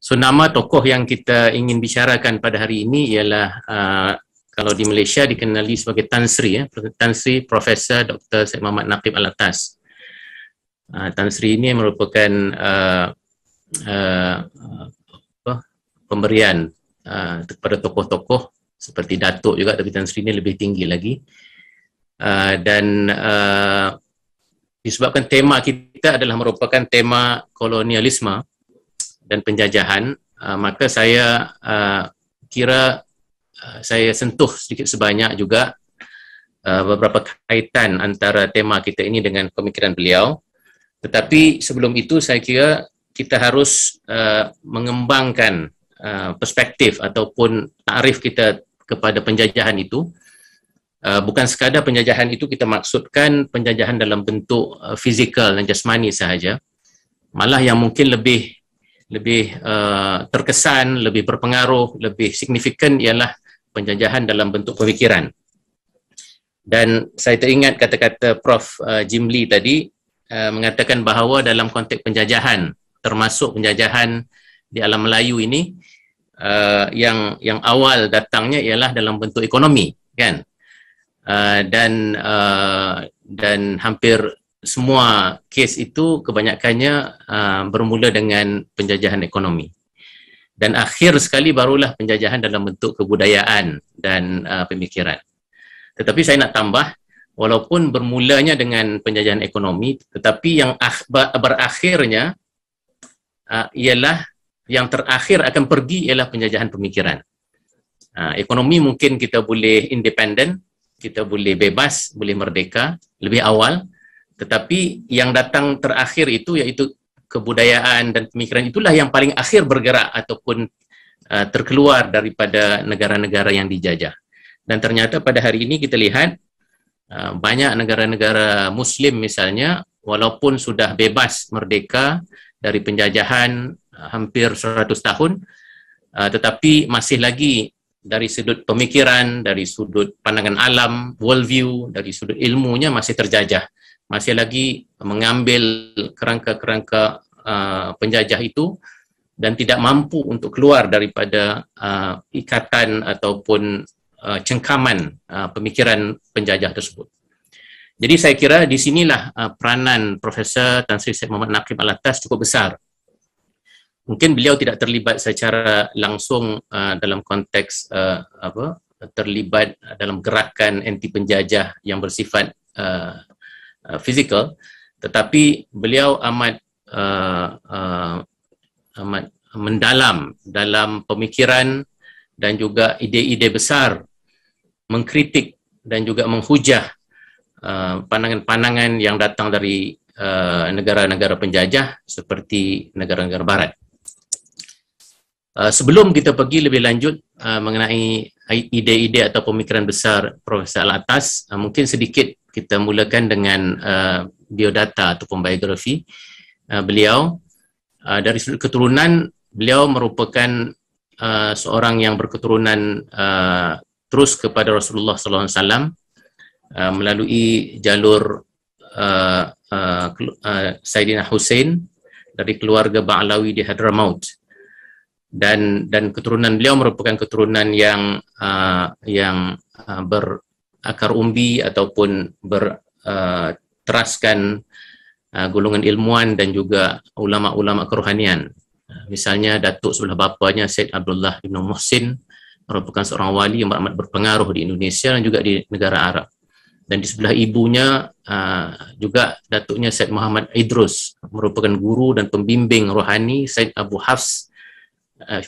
So nama tokoh yang kita ingin bicarakan pada hari ini ialah uh, kalau di Malaysia dikenali sebagai Tan Sri ya, Tan Sri Profesor Dr. Syed Muhammad Naqib Al-Attas. Uh, Tan Sri ini merupakan uh, uh, pemberian uh, kepada tokoh-tokoh seperti Datuk juga tapi Tan Sri ini lebih tinggi lagi. Uh, dan uh, disebabkan tema kita adalah merupakan tema kolonialisme dan penjajahan uh, maka saya uh, kira uh, saya sentuh sedikit sebanyak juga uh, beberapa kaitan antara tema kita ini dengan pemikiran beliau tetapi sebelum itu saya kira kita harus uh, mengembangkan uh, perspektif ataupun tarif kita kepada penjajahan itu Uh, bukan sekadar penjajahan itu kita maksudkan penjajahan dalam bentuk uh, fizikal dan jasmani sahaja malah yang mungkin lebih lebih uh, terkesan, lebih berpengaruh, lebih signifikan ialah penjajahan dalam bentuk pemikiran. Dan saya teringat kata-kata Prof uh, Jim Lee tadi uh, mengatakan bahawa dalam konteks penjajahan termasuk penjajahan di alam Melayu ini uh, yang yang awal datangnya ialah dalam bentuk ekonomi, kan? Uh, dan uh, dan hampir semua kes itu kebanyakannya uh, bermula dengan penjajahan ekonomi dan akhir sekali barulah penjajahan dalam bentuk kebudayaan dan uh, pemikiran tetapi saya nak tambah walaupun bermulanya dengan penjajahan ekonomi tetapi yang ah, berakhirnya uh, ialah yang terakhir akan pergi ialah penjajahan pemikiran uh, ekonomi mungkin kita boleh independen kita boleh bebas boleh merdeka lebih awal tetapi yang datang terakhir itu yaitu kebudayaan dan pemikiran itulah yang paling akhir bergerak ataupun uh, terkeluar daripada negara-negara yang dijajah. Dan ternyata pada hari ini kita lihat uh, banyak negara-negara muslim misalnya walaupun sudah bebas merdeka dari penjajahan uh, hampir 100 tahun uh, tetapi masih lagi dari sudut pemikiran, dari sudut pandangan alam, world view, dari sudut ilmunya masih terjajah masih lagi mengambil kerangka-kerangka uh, penjajah itu dan tidak mampu untuk keluar daripada uh, ikatan ataupun uh, cengkaman uh, pemikiran penjajah tersebut. Jadi saya kira di sinilah uh, peranan Profesor Tan Sri Syed Muhammad Naqib Al-Attas cukup besar. Mungkin beliau tidak terlibat secara langsung uh, dalam konteks uh, apa terlibat dalam gerakan anti penjajah yang bersifat uh, Uh, fizikal tetapi beliau amat uh, uh, amat mendalam dalam pemikiran dan juga ide-ide besar mengkritik dan juga menghujah uh, pandangan-pandangan yang datang dari uh, negara-negara penjajah seperti negara-negara barat. Uh, sebelum kita pergi lebih lanjut uh, mengenai ide-ide atau pemikiran besar Profesor Al-Atas, uh, mungkin sedikit kita mulakan dengan uh, biodata ataupun biografi uh, beliau uh, dari sudut keturunan beliau merupakan uh, seorang yang berketurunan uh, terus kepada Rasulullah sallallahu alaihi wasallam uh, melalui jalur uh, uh, uh, Sayyidina Hussein dari keluarga Ba'lawi di Hadramaut dan dan keturunan beliau merupakan keturunan yang uh, yang uh, ber, akar umbi ataupun berteraskan uh, uh, golongan ilmuan dan juga ulama-ulama kerohanian. Uh, misalnya datuk sebelah bapanya Said Abdullah bin Muhsin merupakan seorang wali yang amat berpengaruh di Indonesia dan juga di negara Arab. Dan di sebelah ibunya juga datuknya Said Muhammad Idrus merupakan guru dan pembimbing rohani Said Abu Hafs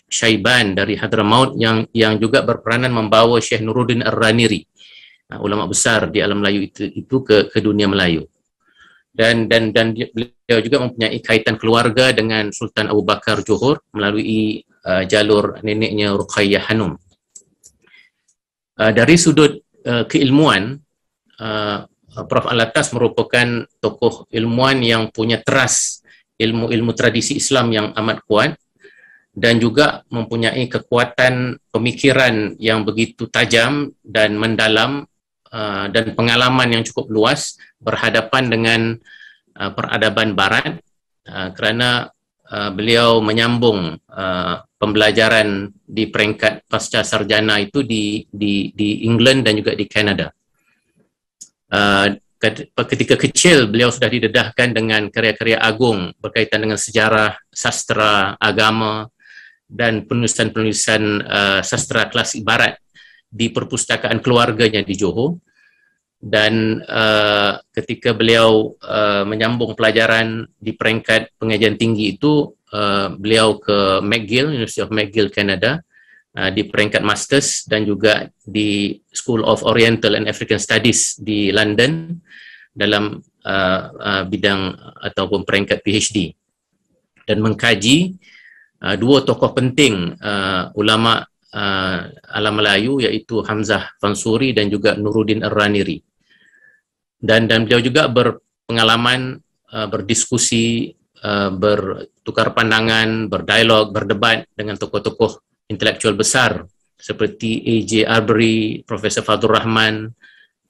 Syaiban dari Hadramaut yang yang juga berperanan membawa Syekh Nuruddin Ar-Raniri. Ah, ulama besar di alam Melayu itu itu ke ke dunia Melayu. Dan dan dan beliau juga mempunyai kaitan keluarga dengan Sultan Abu Bakar Johor melalui uh, jalur neneknya Ruqayyah Hanum. Uh, dari sudut uh, keilmuan uh, Prof Alatas merupakan tokoh ilmuan yang punya teras ilmu-ilmu tradisi Islam yang amat kuat dan juga mempunyai kekuatan pemikiran yang begitu tajam dan mendalam Uh, dan pengalaman yang cukup luas berhadapan dengan uh, peradaban barat uh, kerana uh, beliau menyambung uh, pembelajaran di peringkat pasca sarjana itu di di di England dan juga di Canada. Uh, ketika kecil beliau sudah didedahkan dengan karya-karya agung berkaitan dengan sejarah, sastra, agama dan penulisan-penulisan uh, sastra klasik barat di perpustakaan keluarganya di Johor dan uh, ketika beliau uh, menyambung pelajaran di peringkat pengajian tinggi itu uh, beliau ke McGill University of McGill Canada uh, di peringkat masters dan juga di School of Oriental and African Studies di London dalam uh, uh, bidang ataupun peringkat PhD dan mengkaji uh, dua tokoh penting uh, ulama uh, alam Melayu iaitu Hamzah Fansuri dan juga Nuruddin Ar-Raniri. Dan dan beliau juga berpengalaman uh, berdiskusi uh, bertukar pandangan, berdialog, berdebat dengan tokoh-tokoh intelektual besar seperti A.J. Arbery, Profesor Fadur Rahman,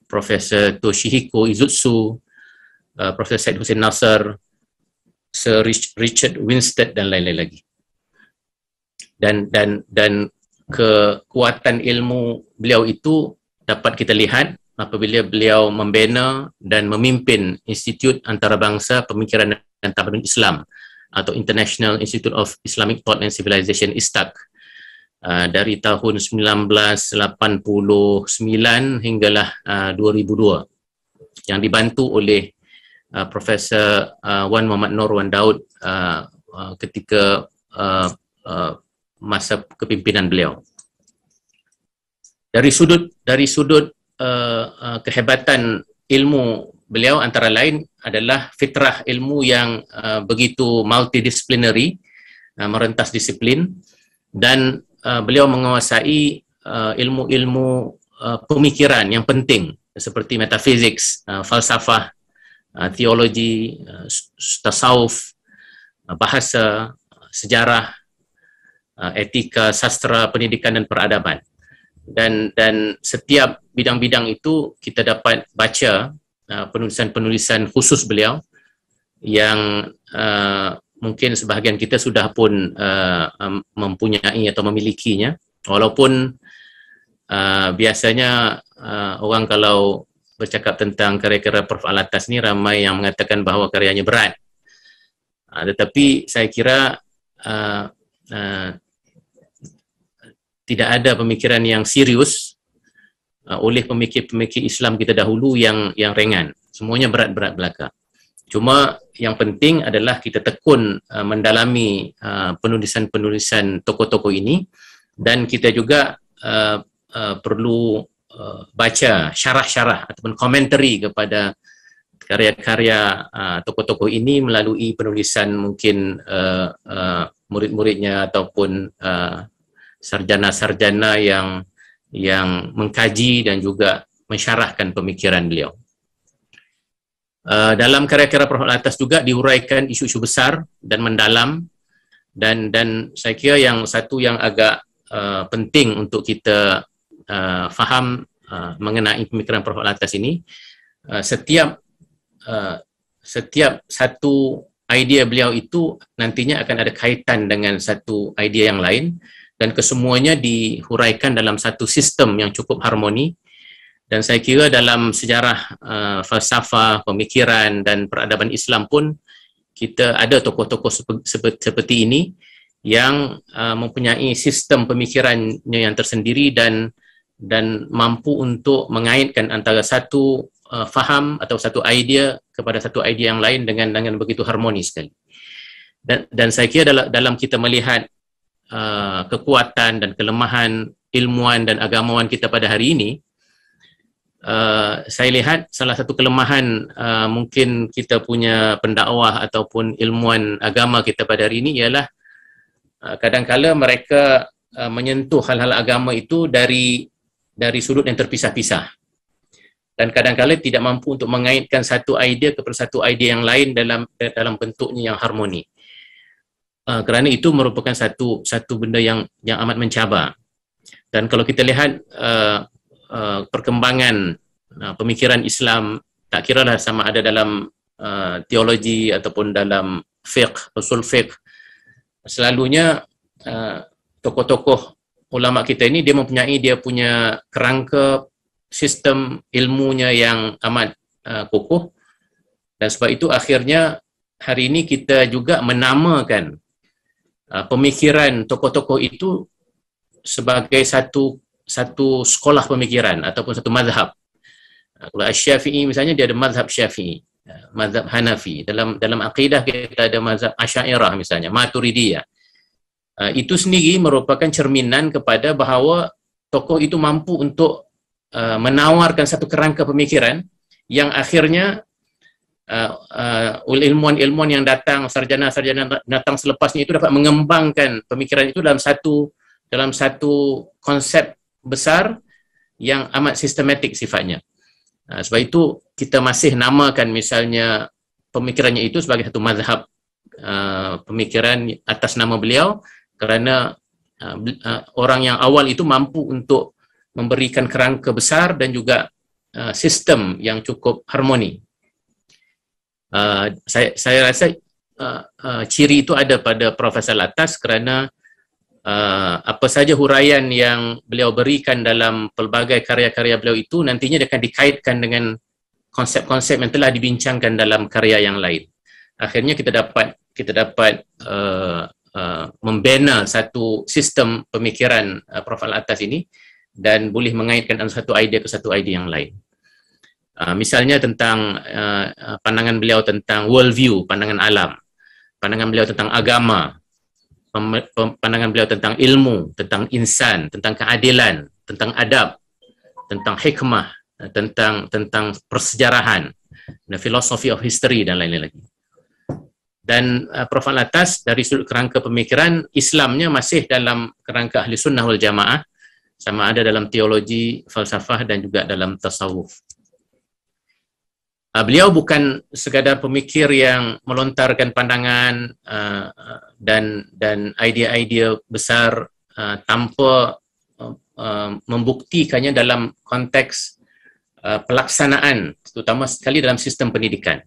Profesor Toshihiko Izutsu, uh, Profesor Syed Hussein Nasser, Sir Richard Winstead dan lain-lain lagi. Dan dan dan kekuatan ilmu beliau itu dapat kita lihat apabila beliau membina dan memimpin Institut Antarabangsa Pemikiran dan Tamadun Islam atau International Institute of Islamic Thought and Civilization ISTAC uh, ah, dari tahun 1989 hinggalah uh, ah, 2002 yang dibantu oleh uh, Profesor uh, Wan Muhammad Nur Wan Daud uh, uh, ketika uh, uh, masa kepimpinan beliau. Dari sudut dari sudut uh, uh, kehebatan ilmu beliau antara lain adalah fitrah ilmu yang uh, begitu multidisciplinary, uh, merentas disiplin dan uh, beliau menguasai ilmu-ilmu uh, pemikiran yang penting seperti metafizik, uh, falsafah, uh, teologi, uh, tasawuf, uh, bahasa, sejarah uh, etika sastra pendidikan dan peradaban dan dan setiap bidang-bidang itu kita dapat baca uh, penulisan-penulisan khusus beliau yang uh, mungkin sebahagian kita sudah pun uh, mempunyai atau memilikinya walaupun uh, biasanya uh, orang kalau bercakap tentang karya-karya Prof Alatas ni ramai yang mengatakan bahawa karyanya berat uh, tetapi saya kira uh, uh, tidak ada pemikiran yang serius uh, oleh pemikir-pemikir Islam kita dahulu yang yang ringan. Semuanya berat-berat belaka. Cuma yang penting adalah kita tekun uh, mendalami uh, penulisan-penulisan tokoh-tokoh ini dan kita juga uh, uh, perlu uh, baca syarah-syarah ataupun komentari kepada karya-karya uh, tokoh-tokoh ini melalui penulisan mungkin uh, uh, murid-muridnya ataupun uh, sarjana-sarjana yang yang mengkaji dan juga mensyarahkan pemikiran beliau. Uh, dalam karya-karya Prof. Atas juga diuraikan isu-isu besar dan mendalam dan dan saya kira yang satu yang agak uh, penting untuk kita uh, faham uh, mengenai pemikiran Prof. Atas ini uh, setiap uh, setiap satu idea beliau itu nantinya akan ada kaitan dengan satu idea yang lain dan kesemuanya dihuraikan dalam satu sistem yang cukup harmoni dan saya kira dalam sejarah uh, falsafah, pemikiran dan peradaban Islam pun kita ada tokoh-tokoh seperti ini yang uh, mempunyai sistem pemikirannya yang tersendiri dan dan mampu untuk mengaitkan antara satu uh, faham atau satu idea kepada satu idea yang lain dengan dengan begitu harmonis sekali. Dan dan saya kira dalam dalam kita melihat uh, kekuatan dan kelemahan ilmuan dan agamawan kita pada hari ini uh, saya lihat salah satu kelemahan uh, mungkin kita punya pendakwah ataupun ilmuan agama kita pada hari ini ialah uh, kadangkala mereka uh, menyentuh hal-hal agama itu dari dari sudut yang terpisah-pisah dan kadangkala tidak mampu untuk mengaitkan satu idea kepada satu idea yang lain dalam dalam bentuknya yang harmoni uh, kerana itu merupakan satu satu benda yang yang amat mencabar dan kalau kita lihat uh, uh, perkembangan uh, pemikiran Islam tak kira lah sama ada dalam uh, teologi ataupun dalam fiqh usul fiqh selalunya uh, tokoh-tokoh ulama kita ini dia mempunyai dia punya kerangka sistem ilmunya yang amat uh, kukuh dan sebab itu akhirnya hari ini kita juga menamakan Ah, pemikiran tokoh-tokoh itu sebagai satu satu sekolah pemikiran ataupun satu mazhab. Ah, kalau Syafi'i misalnya dia ada mazhab Syafi'i, ah, mazhab Hanafi. Dalam dalam akidah kita ada mazhab Asy'ariyah misalnya, Maturidiyah. itu sendiri merupakan cerminan kepada bahawa tokoh itu mampu untuk menawarkan satu kerangka pemikiran yang akhirnya uh, uh, ilmuwan-ilmuwan yang datang sarjana-sarjana datang selepasnya itu dapat mengembangkan pemikiran itu dalam satu dalam satu konsep besar yang amat sistematik sifatnya. Uh, sebab itu kita masih namakan misalnya pemikirannya itu sebagai satu mazhab uh, pemikiran atas nama beliau kerana uh, uh, orang yang awal itu mampu untuk memberikan kerangka besar dan juga uh, sistem yang cukup harmoni Ah, saya saya rasa uh, uh, ciri itu ada pada profesor Latas kerana uh, apa saja huraian yang beliau berikan dalam pelbagai karya-karya beliau itu nantinya dia akan dikaitkan dengan konsep-konsep yang telah dibincangkan dalam karya yang lain. Akhirnya kita dapat kita dapat uh, uh, membina satu sistem pemikiran uh, profil atas ini dan boleh mengaitkan satu idea ke satu idea yang lain. Ah, misalnya tentang uh, pandangan beliau tentang worldview, pandangan alam, pandangan beliau tentang agama, pandangan beliau tentang ilmu, tentang insan, tentang keadilan, tentang adab, tentang hikmah, eh, tentang tentang persejarahan, the philosophy of history dan lain-lain lagi. Dan uh, Prof. Al-Atas dari sudut kerangka pemikiran Islamnya masih dalam kerangka ahli sunnah wal jamaah sama ada dalam teologi, falsafah dan juga dalam tasawuf uh, beliau bukan sekadar pemikir yang melontarkan pandangan uh, dan dan idea-idea besar uh, tanpa uh, uh, membuktikannya dalam konteks uh, pelaksanaan terutama sekali dalam sistem pendidikan.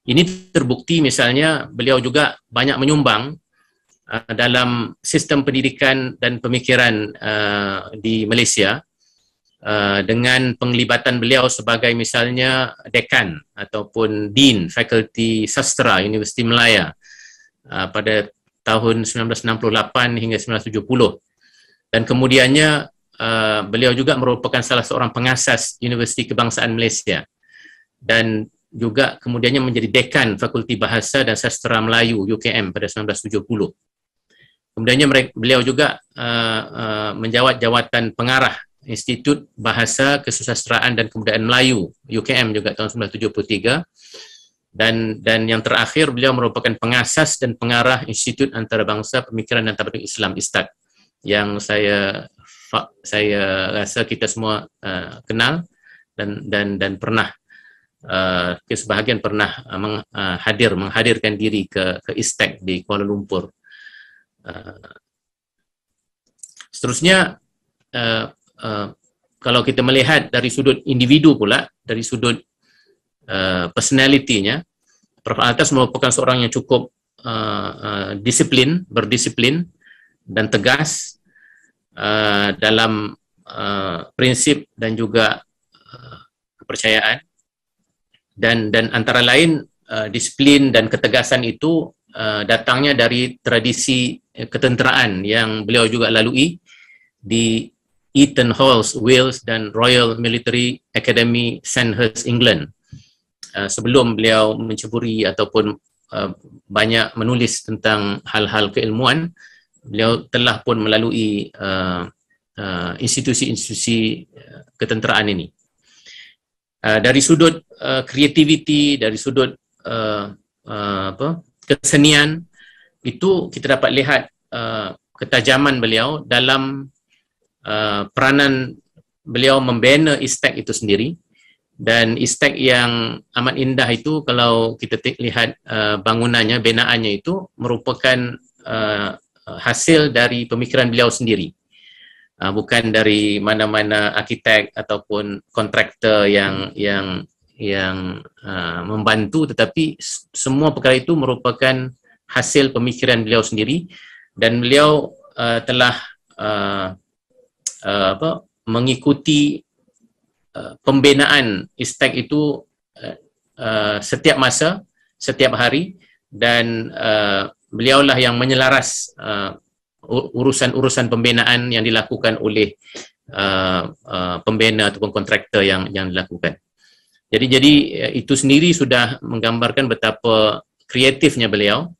Ini terbukti misalnya beliau juga banyak menyumbang uh, dalam sistem pendidikan dan pemikiran uh, di Malaysia uh, dengan penglibatan beliau sebagai misalnya dekan ataupun dean fakulti sastra Universiti Melaya uh, pada tahun 1968 hingga 1970 dan kemudiannya uh, beliau juga merupakan salah seorang pengasas Universiti Kebangsaan Malaysia dan juga kemudiannya menjadi dekan Fakulti Bahasa dan Sastra Melayu UKM pada 1970. Kemudiannya beliau juga uh, uh, menjawat jawatan pengarah Institut Bahasa Kesusasteraan dan Kebudayaan Melayu UKM juga tahun 1973 dan dan yang terakhir beliau merupakan pengasas dan pengarah Institut Antarabangsa Pemikiran dan Tabadun Islam Istad yang saya saya rasa kita semua uh, kenal dan dan dan pernah uh, eh, sebahagian pernah uh, meng, uh, hadir menghadirkan diri ke ke Istek di Kuala Lumpur. Uh, seterusnya uh, uh, kalau kita melihat dari sudut individu pula, dari sudut uh, personalitinya, Prof. Altas merupakan seorang yang cukup uh, uh, disiplin, berdisiplin dan tegas uh, dalam uh, prinsip dan juga uh, kepercayaan dan dan antara lain uh, disiplin dan ketegasan itu uh, datangnya dari tradisi eh, ketenteraan yang beliau juga lalui di Eton Halls, Wales dan Royal Military Academy, Sandhurst, England uh, sebelum beliau menceburi ataupun uh, banyak menulis tentang hal-hal keilmuan beliau telah pun melalui uh, uh, institusi-institusi uh, ketenteraan ini uh, dari sudut uh, kreativiti, dari sudut uh, uh, apa, kesenian itu kita dapat lihat uh, ketajaman beliau dalam uh, peranan beliau membina istek itu sendiri dan istek yang amat indah itu kalau kita lihat uh, bangunannya binaannya itu merupakan uh, hasil dari pemikiran beliau sendiri uh, bukan dari mana-mana arkitek ataupun kontraktor yang yang yang uh, membantu tetapi semua perkara itu merupakan hasil pemikiran beliau sendiri dan beliau uh, telah uh, uh, apa mengikuti uh, pembinaan istek itu uh, uh, setiap masa setiap hari dan uh, beliaulah yang menyelaras uh, urusan-urusan pembinaan yang dilakukan oleh uh, uh, pembina ataupun kontraktor yang yang dilakukan. Jadi jadi uh, itu sendiri sudah menggambarkan betapa kreatifnya beliau.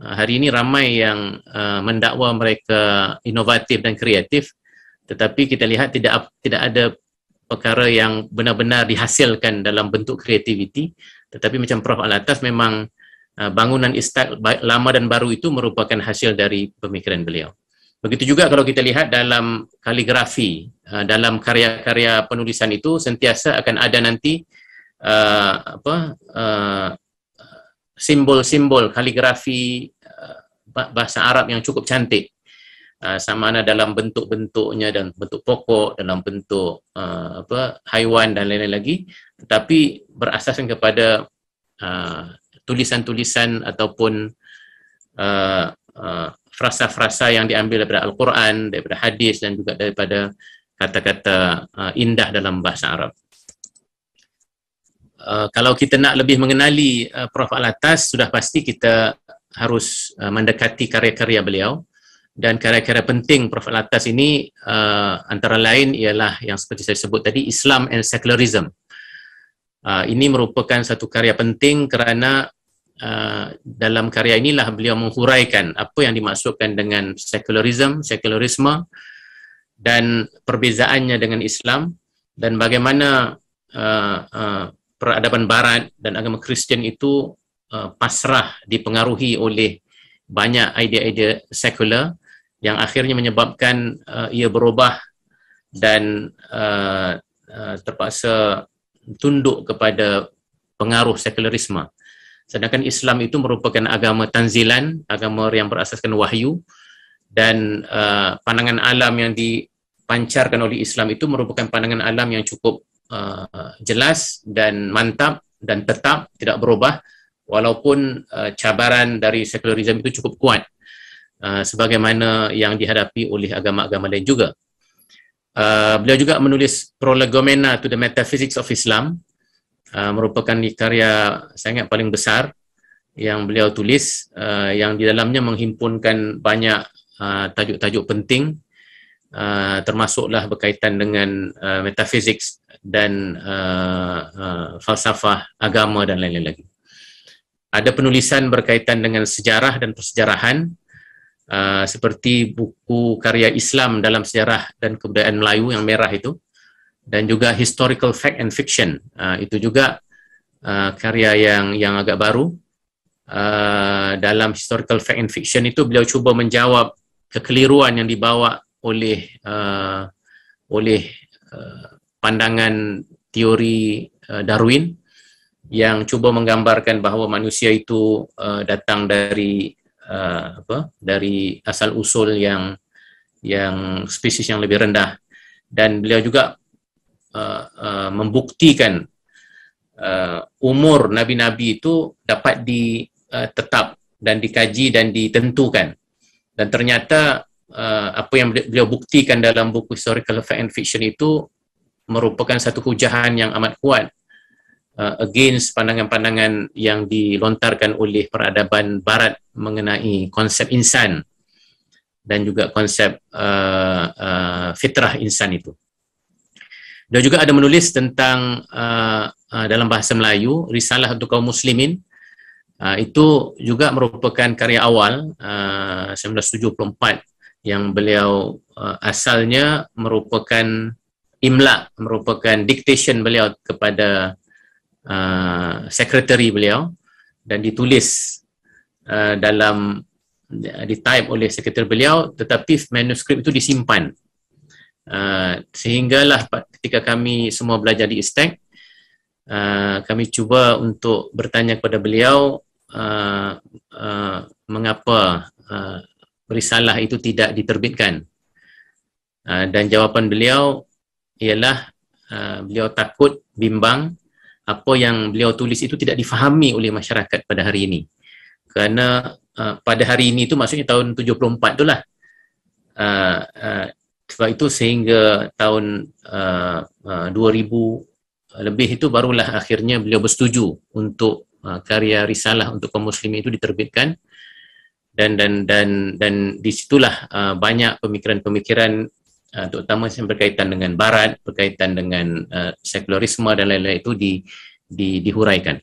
Uh, hari ini ramai yang uh, mendakwa mereka inovatif dan kreatif tetapi kita lihat tidak tidak ada perkara yang benar-benar dihasilkan dalam bentuk kreativiti tetapi macam Prof Alatas memang uh, bangunan istat lama dan baru itu merupakan hasil dari pemikiran beliau begitu juga kalau kita lihat dalam kaligrafi uh, dalam karya-karya penulisan itu sentiasa akan ada nanti uh, apa uh, simbol-simbol kaligrafi uh, bahasa Arab yang cukup cantik Ah, sama ada dalam bentuk-bentuknya dan bentuk pokok dalam bentuk uh, apa haiwan dan lain-lain lagi tetapi berasaskan kepada uh, tulisan-tulisan ataupun uh, uh, frasa-frasa yang diambil daripada al-Quran daripada hadis dan juga daripada kata-kata uh, indah dalam bahasa Arab Uh, kalau kita nak lebih mengenali uh, Prof Alatas sudah pasti kita harus uh, mendekati karya-karya beliau dan kira-kira penting Prof. Latas ini uh, antara lain ialah yang seperti saya sebut tadi Islam and Secularism uh, ini merupakan satu karya penting kerana uh, dalam karya inilah beliau menghuraikan apa yang dimaksudkan dengan Secularism, sekularisme dan perbezaannya dengan Islam dan bagaimana uh, uh, peradaban Barat dan agama Kristian itu uh, pasrah dipengaruhi oleh banyak idea-idea sekular yang akhirnya menyebabkan uh, ia berubah dan uh, uh, terpaksa tunduk kepada pengaruh sekularisme. Sedangkan Islam itu merupakan agama tanzilan, agama yang berasaskan wahyu dan uh, pandangan alam yang dipancarkan oleh Islam itu merupakan pandangan alam yang cukup uh, jelas dan mantap dan tetap tidak berubah walaupun uh, cabaran dari sekularisme itu cukup kuat. Ah, sebagaimana yang dihadapi oleh agama-agama lain juga. Uh, beliau juga menulis Prolegomena to the Metaphysics of Islam uh, merupakan karya sangat paling besar yang beliau tulis uh, yang di dalamnya menghimpunkan banyak uh, tajuk-tajuk penting uh, termasuklah berkaitan dengan uh, metaphysics dan uh, uh, falsafah agama dan lain-lain lagi. Ada penulisan berkaitan dengan sejarah dan persejarahan Ah, seperti buku karya Islam dalam sejarah dan kebudayaan Melayu yang merah itu dan juga historical fact and fiction uh, itu juga uh, karya yang yang agak baru uh, dalam historical fact and fiction itu beliau cuba menjawab kekeliruan yang dibawa oleh uh, oleh uh, pandangan teori uh, Darwin yang cuba menggambarkan bahawa manusia itu uh, datang dari uh, apa dari asal usul yang yang spesies yang lebih rendah dan beliau juga uh, uh, membuktikan uh, umur nabi-nabi itu dapat ditetap uh, dan dikaji dan ditentukan dan ternyata uh, apa yang beliau buktikan dalam buku historical fact and fiction itu merupakan satu hujahan yang amat kuat uh, against pandangan-pandangan yang dilontarkan oleh peradaban barat mengenai konsep insan dan juga konsep uh, uh, fitrah insan itu. Dia juga ada menulis tentang uh, uh, dalam bahasa Melayu risalah untuk kaum muslimin uh, itu juga merupakan karya awal uh, 1974 yang beliau uh, asalnya merupakan imla merupakan dictation beliau kepada Uh, sekretari beliau dan ditulis uh, dalam ditype oleh sekretari beliau tetapi manuskrip itu disimpan uh, sehinggalah ketika kami semua belajar di Istek uh, kami cuba untuk bertanya kepada beliau uh, uh, mengapa uh, risalah itu tidak diterbitkan uh, dan jawapan beliau ialah uh, beliau takut bimbang apa yang beliau tulis itu tidak difahami oleh masyarakat pada hari ini. Kerana uh, pada hari ini itu maksudnya tahun 74 itulah. Uh, uh, sebab itu sehingga tahun uh, uh, 2000 lebih itu barulah akhirnya beliau bersetuju untuk uh, karya risalah untuk kaum Muslim itu diterbitkan dan dan dan dan di situlah uh, banyak pemikiran-pemikiran uh, terutama yang berkaitan dengan barat berkaitan dengan uh, sekularisme dan lain-lain itu di, di dihuraikan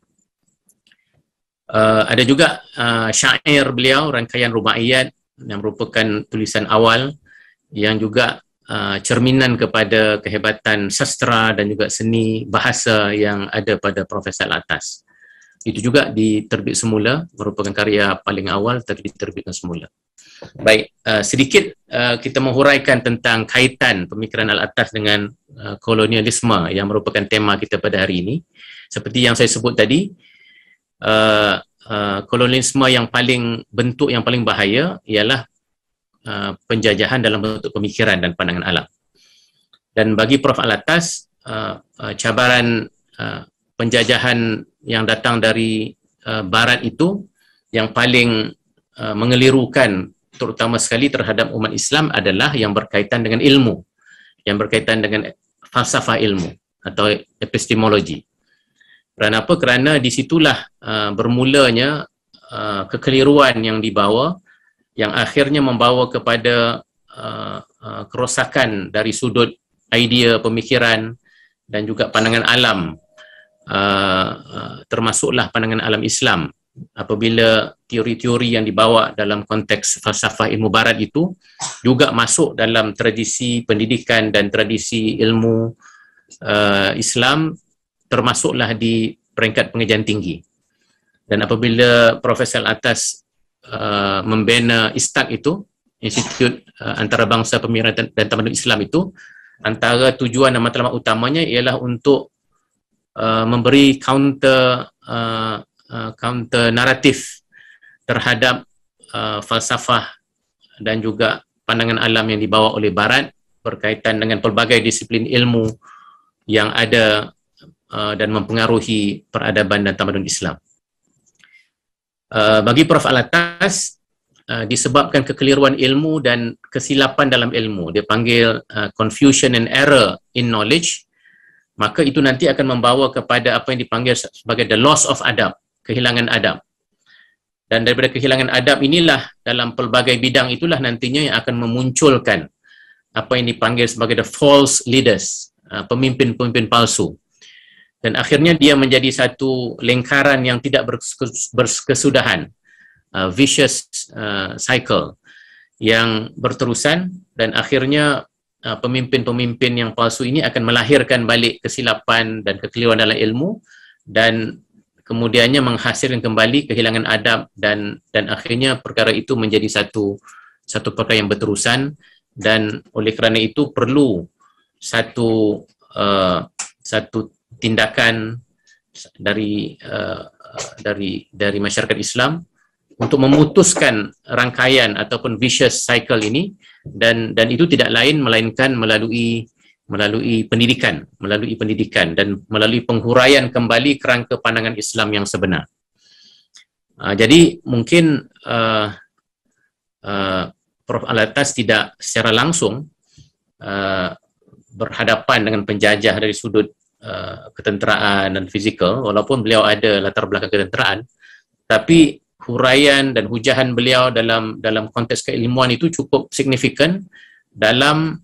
uh, ada juga uh, syair beliau rangkaian rumah rubaiyat yang merupakan tulisan awal yang juga uh, cerminan kepada kehebatan sastra dan juga seni bahasa yang ada pada profesor atas itu juga diterbit semula merupakan karya paling awal tapi diterbitkan semula baik uh, sedikit uh, kita menghuraikan tentang kaitan pemikiran al-atas dengan uh, kolonialisme yang merupakan tema kita pada hari ini seperti yang saya sebut tadi uh, uh, kolonialisme yang paling bentuk yang paling bahaya ialah uh, penjajahan dalam bentuk pemikiran dan pandangan alam dan bagi prof al-atas uh, uh, cabaran uh, penjajahan yang datang dari uh, barat itu yang paling uh, mengelirukan terutama sekali terhadap umat Islam adalah yang berkaitan dengan ilmu yang berkaitan dengan falsafah ilmu atau epistemologi kerana apa kerana disitulah situlah uh, bermulanya uh, kekeliruan yang dibawa yang akhirnya membawa kepada uh, uh, kerosakan dari sudut idea pemikiran dan juga pandangan alam Ah, ah, termasuklah pandangan alam Islam apabila teori-teori yang dibawa dalam konteks falsafah ilmu barat itu juga masuk dalam tradisi pendidikan dan tradisi ilmu uh, Islam termasuklah di peringkat pengajian tinggi dan apabila profesor atas uh, membina istak itu institut uh, antarabangsa pemirahan dan tamadun Islam itu antara tujuan dan matlamat utamanya ialah untuk uh, memberi counter uh, uh, counter naratif terhadap uh, falsafah dan juga pandangan alam yang dibawa oleh barat berkaitan dengan pelbagai disiplin ilmu yang ada uh, dan mempengaruhi peradaban dan tamadun Islam. Uh, bagi Prof Alatas uh, disebabkan kekeliruan ilmu dan kesilapan dalam ilmu dia panggil uh, confusion and error in knowledge uh, maka itu nanti akan membawa kepada apa yang dipanggil sebagai the loss of adab, kehilangan adab. Dan daripada kehilangan adab inilah dalam pelbagai bidang itulah nantinya yang akan memunculkan apa yang dipanggil sebagai the false leaders, uh, pemimpin-pemimpin palsu. Dan akhirnya dia menjadi satu lingkaran yang tidak berkesudahan, uh, vicious uh, cycle yang berterusan dan akhirnya Ah, pemimpin-pemimpin yang palsu ini akan melahirkan balik kesilapan dan kekeliruan dalam ilmu dan kemudiannya menghasilkan kembali kehilangan adab dan dan akhirnya perkara itu menjadi satu satu perkara yang berterusan dan oleh kerana itu perlu satu uh, satu tindakan dari uh, dari dari masyarakat Islam untuk memutuskan rangkaian ataupun vicious cycle ini dan dan itu tidak lain melainkan melalui melalui pendidikan, melalui pendidikan dan melalui penghuraian kembali kerangka pandangan Islam yang sebenar. Uh, jadi mungkin uh, uh, Prof. Alatas tidak secara langsung uh, berhadapan dengan penjajah dari sudut uh, ketenteraan dan fizikal walaupun beliau ada latar belakang ketenteraan tapi huraian dan hujahan beliau dalam dalam konteks keilmuan itu cukup signifikan dalam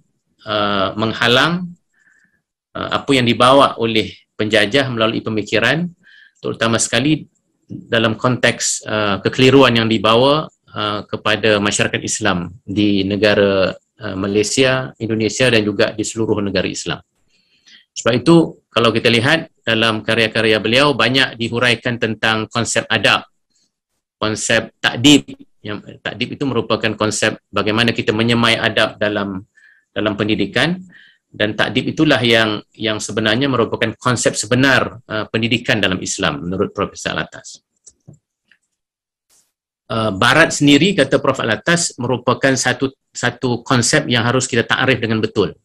uh, menghalang uh, apa yang dibawa oleh penjajah melalui pemikiran terutama sekali dalam konteks uh, kekeliruan yang dibawa uh, kepada masyarakat Islam di negara uh, Malaysia, Indonesia dan juga di seluruh negara Islam. Sebab itu kalau kita lihat dalam karya-karya beliau banyak dihuraikan tentang konsep adab konsep takdib yang takdib itu merupakan konsep bagaimana kita menyemai adab dalam dalam pendidikan dan takdib itulah yang yang sebenarnya merupakan konsep sebenar uh, pendidikan dalam Islam menurut Profesor Alatas. Uh, barat sendiri kata Prof Alatas merupakan satu satu konsep yang harus kita takrif dengan betul.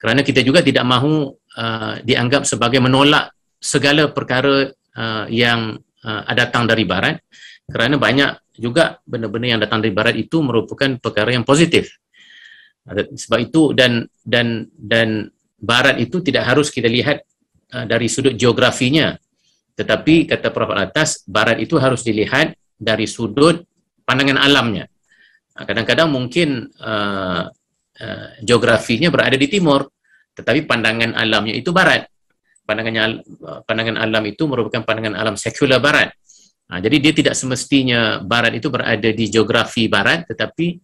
Kerana kita juga tidak mahu uh, dianggap sebagai menolak segala perkara uh, yang uh, datang dari barat kerana banyak juga benda-benda yang datang dari barat itu merupakan perkara yang positif sebab itu dan dan dan barat itu tidak harus kita lihat uh, dari sudut geografinya tetapi kata prof atas barat itu harus dilihat dari sudut pandangan alamnya uh, kadang-kadang mungkin uh, uh, geografinya berada di timur tetapi pandangan alamnya itu barat pandangannya uh, pandangan alam itu merupakan pandangan alam sekular barat Ha, jadi dia tidak semestinya barat itu berada di geografi barat tetapi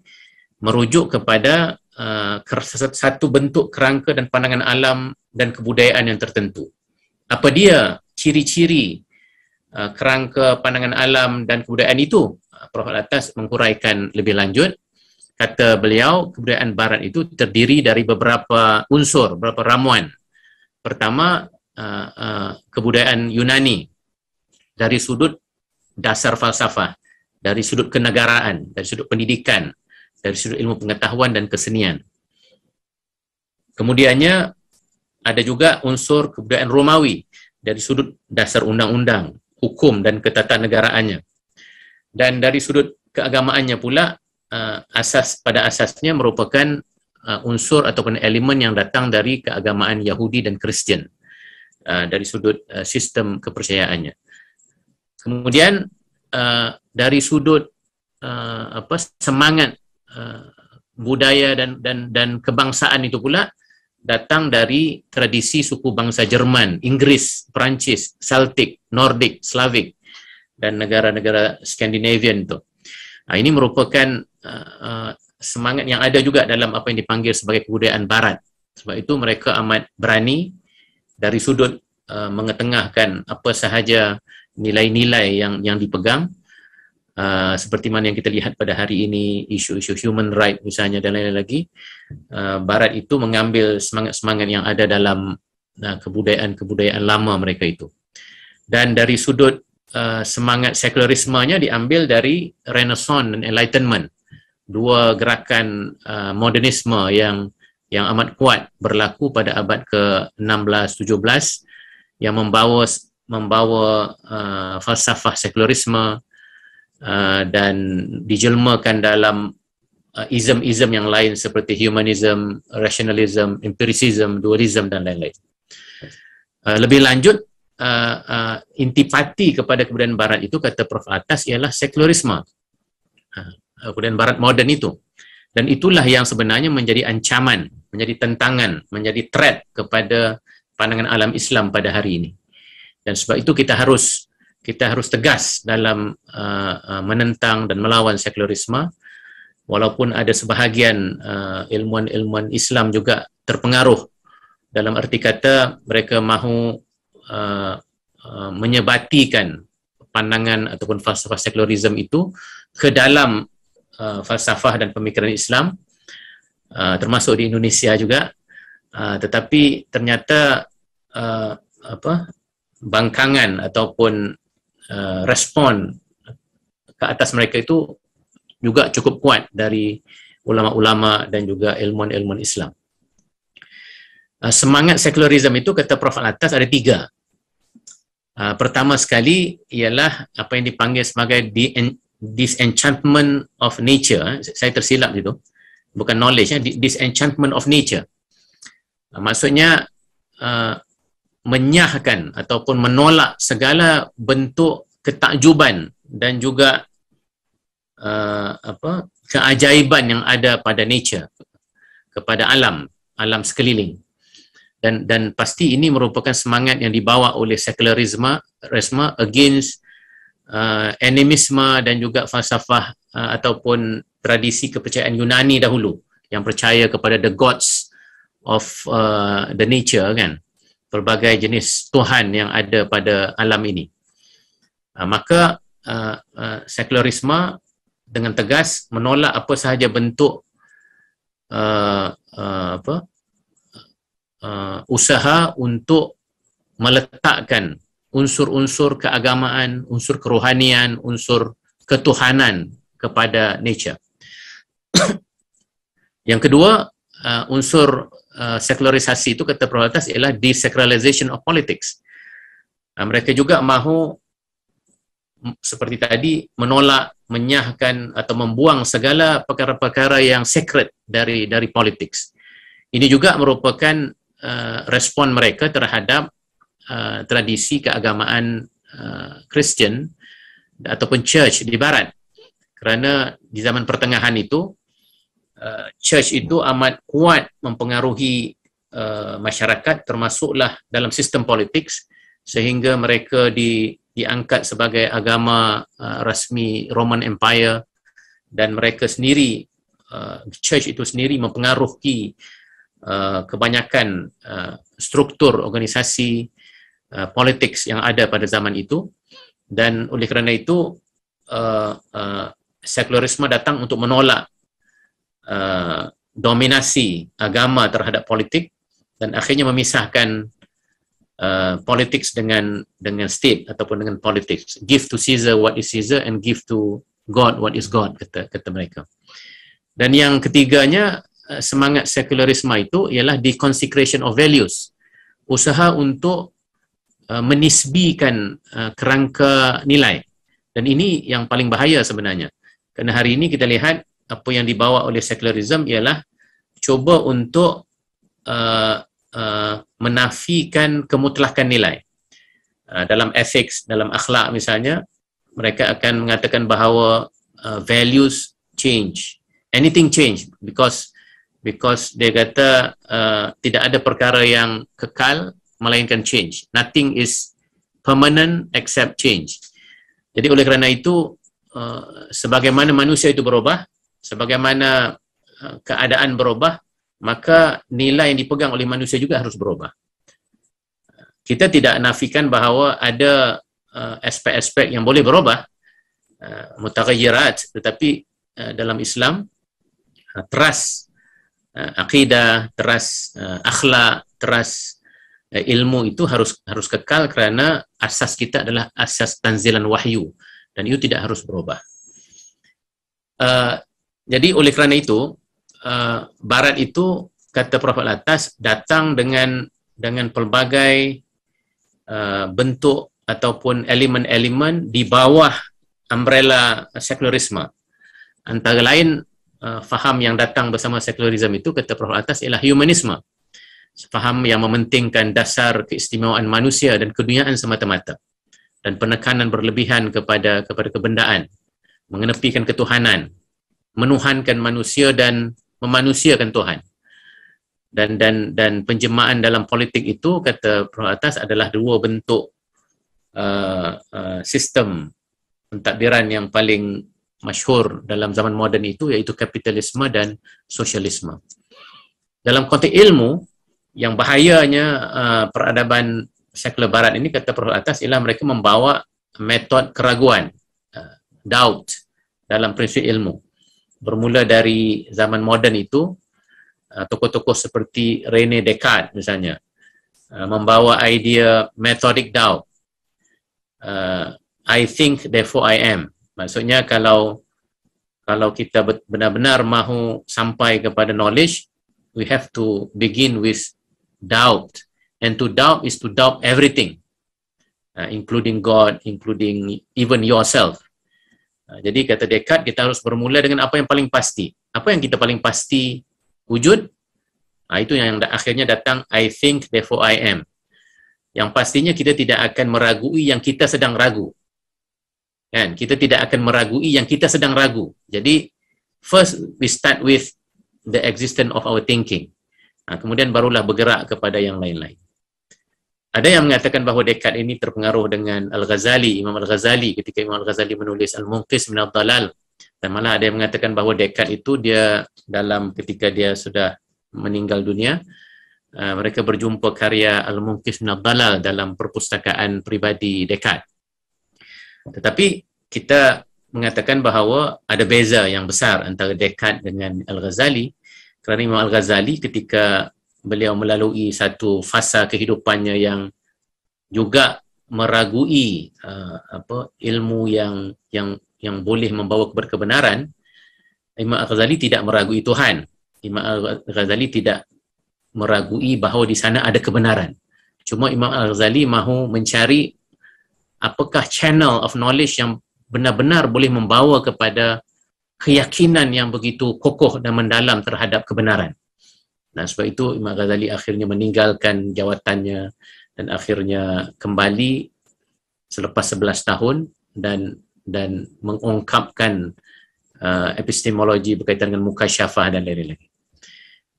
merujuk kepada uh, satu bentuk kerangka dan pandangan alam dan kebudayaan yang tertentu. Apa dia ciri-ciri uh, kerangka pandangan alam dan kebudayaan itu? Ha, Prof. Atas menguraikan lebih lanjut. Kata beliau, kebudayaan barat itu terdiri dari beberapa unsur, beberapa ramuan. Pertama, uh, uh, kebudayaan Yunani dari sudut dasar falsafah dari sudut kenegaraan, dari sudut pendidikan, dari sudut ilmu pengetahuan dan kesenian. Kemudiannya ada juga unsur kebudayaan Romawi dari sudut dasar undang-undang, hukum dan ketatanegaraannya. Dan dari sudut keagamaannya pula eh, asas pada asasnya merupakan eh, unsur ataupun elemen yang datang dari keagamaan Yahudi dan Kristian eh, dari sudut sistem kepercayaannya. Kemudian uh, dari sudut uh, apa semangat uh, budaya dan dan dan kebangsaan itu pula datang dari tradisi suku bangsa Jerman, Inggris, Perancis, Celtic, Nordic, Slavic dan negara-negara Scandinavian itu. Nah, ini merupakan uh, uh, semangat yang ada juga dalam apa yang dipanggil sebagai kebudayaan Barat. Sebab itu mereka amat berani dari sudut uh, mengetengahkan apa sahaja nilai-nilai yang yang dipegang uh, seperti mana yang kita lihat pada hari ini isu-isu human right misalnya dan lain-lain lagi uh, barat itu mengambil semangat-semangat yang ada dalam uh, kebudayaan-kebudayaan lama mereka itu dan dari sudut uh, semangat sekularismenya diambil dari renaissance dan enlightenment dua gerakan uh, modernisme yang yang amat kuat berlaku pada abad ke-16 17 yang membawa membawa uh, falsafah sekularisme uh, dan dijelmakan dalam uh, ism-ism yang lain seperti humanism, rationalism, empiricism, dualism dan lain-lain. Uh, lebih lanjut Uh, uh, intipati kepada kebudayaan Barat itu kata Prof atas ialah sekularisme uh, uh kebudayaan Barat moden itu dan itulah yang sebenarnya menjadi ancaman menjadi tentangan menjadi threat kepada pandangan alam Islam pada hari ini dan sebab itu kita harus kita harus tegas dalam uh, uh, menentang dan melawan sekularisme walaupun ada sebahagian uh, ilmuan-ilmuan Islam juga terpengaruh dalam erti kata mereka mahu uh, uh, menyebatikan pandangan ataupun falsafah sekularisme itu ke dalam uh, falsafah dan pemikiran Islam uh, termasuk di Indonesia juga uh, tetapi ternyata uh, apa bangkangan ataupun uh, respon ke atas mereka itu juga cukup kuat dari ulama-ulama dan juga ilmuwan-ilmuwan Islam. Uh, semangat sekularisme itu kata Prof Atas ada tiga. Uh, pertama sekali ialah apa yang dipanggil sebagai the en- disenchantment of nature. Eh. Saya tersilap itu bukan knowledge ya disenchantment of nature. Uh, maksudnya uh, menyahkan ataupun menolak segala bentuk ketakjuban dan juga uh, apa keajaiban yang ada pada nature kepada alam alam sekeliling dan dan pasti ini merupakan semangat yang dibawa oleh sekularisme resma against uh, animisme dan juga falsafah uh, ataupun tradisi kepercayaan Yunani dahulu yang percaya kepada the gods of uh, the nature kan pelbagai jenis Tuhan yang ada pada alam ini. Uh, maka uh, uh, sekularisme dengan tegas menolak apa sahaja bentuk uh, uh, apa uh, usaha untuk meletakkan unsur-unsur keagamaan, unsur kerohanian, unsur ketuhanan kepada nature. yang kedua, uh, unsur uh, sekularisasi itu kata proletas ialah desacralization of politics. Uh, mereka juga mahu seperti tadi menolak menyahkan atau membuang segala perkara-perkara yang secret dari dari politics. Ini juga merupakan uh, respon mereka terhadap uh, tradisi keagamaan uh, Christian ataupun church di barat. Kerana di zaman pertengahan itu uh, church itu amat kuat mempengaruhi uh, masyarakat termasuklah dalam sistem politik sehingga mereka di diangkat sebagai agama uh, rasmi Roman Empire dan mereka sendiri uh, church itu sendiri mempengaruhi uh, kebanyakan uh, struktur organisasi uh, politik yang ada pada zaman itu dan oleh kerana itu uh, uh, sekularisme datang untuk menolak Uh, dominasi agama terhadap politik dan akhirnya memisahkan uh, politik dengan dengan state ataupun dengan politik give to caesar what is caesar and give to god what is god kata kata mereka dan yang ketiganya uh, semangat sekularisme itu ialah the consecration of values usaha untuk uh, menisbikan uh, kerangka nilai dan ini yang paling bahaya sebenarnya kerana hari ini kita lihat apa yang dibawa oleh sekularisme ialah cuba untuk uh, uh, menafikan kemutlakan nilai uh, dalam ethics dalam akhlak misalnya mereka akan mengatakan bahawa uh, values change anything change because because dia kata uh, tidak ada perkara yang kekal melainkan change nothing is permanent except change jadi oleh kerana itu uh, sebagaimana manusia itu berubah sebagaimana uh, keadaan berubah, maka nilai yang dipegang oleh manusia juga harus berubah. Kita tidak nafikan bahawa ada uh, aspek-aspek yang boleh berubah, uh, mutaghayyirat, tetapi dalam Islam teras akidah, teras akhlak, teras ilmu itu harus harus kekal kerana asas kita adalah asas tanzilan wahyu dan itu tidak harus berubah. Jadi oleh kerana itu uh, barat itu kata Prof Latas datang dengan dengan pelbagai uh, bentuk ataupun elemen-elemen di bawah umbrella sekularisme. Antara lain uh, faham yang datang bersama sekularisme itu kata Prof Latas ialah humanisme. Faham yang mementingkan dasar keistimewaan manusia dan keduniaan semata-mata dan penekanan berlebihan kepada kepada kebendaan mengenepikan ketuhanan menuhankan manusia dan memanusiakan Tuhan. Dan dan dan penjemaan dalam politik itu kata Prof atas adalah dua bentuk uh, uh, sistem pentadbiran yang paling masyhur dalam zaman moden itu iaitu kapitalisme dan sosialisme. Dalam konteks ilmu yang bahayanya uh, peradaban sekular barat ini kata Prof atas ialah mereka membawa metod keraguan uh, doubt dalam prinsip ilmu bermula dari zaman moden itu uh, tokoh-tokoh seperti Rene Descartes misalnya uh, membawa idea methodic doubt uh, I think therefore I am maksudnya kalau kalau kita benar-benar mahu sampai kepada knowledge we have to begin with doubt and to doubt is to doubt everything including god including even yourself Ha, jadi kata dekat kita harus bermula dengan apa yang paling pasti. Apa yang kita paling pasti wujud? Ha, itu yang akhirnya datang I think therefore I am. Yang pastinya kita tidak akan meragui yang kita sedang ragu. Kan? Kita tidak akan meragui yang kita sedang ragu. Jadi first we start with the existence of our thinking. Ha, kemudian barulah bergerak kepada yang lain-lain. Ada yang mengatakan bahawa Descartes ini terpengaruh dengan Al-Ghazali, Imam Al-Ghazali ketika Imam Al-Ghazali menulis Al-Munqis min Al-Dalal. Dan mana ada yang mengatakan bahawa Descartes itu dia dalam ketika dia sudah meninggal dunia, uh, mereka berjumpa karya Al-Munqis min Al-Dalal dalam perpustakaan pribadi Descartes. Tetapi kita mengatakan bahawa ada beza yang besar antara Descartes dengan Al-Ghazali kerana Imam Al-Ghazali ketika beliau melalui satu fasa kehidupannya yang juga meragui uh, apa ilmu yang yang yang boleh membawa keberkebenaran. Imam Al-Ghazali tidak meragui Tuhan Imam Al-Ghazali tidak meragui bahawa di sana ada kebenaran cuma Imam Al-Ghazali mahu mencari apakah channel of knowledge yang benar-benar boleh membawa kepada keyakinan yang begitu kokoh dan mendalam terhadap kebenaran dan sebab itu Imam Ghazali akhirnya meninggalkan jawatannya dan akhirnya kembali selepas 11 tahun dan dan mengungkapkan uh, epistemologi berkaitan dengan muka mukasyafah dan lain-lain.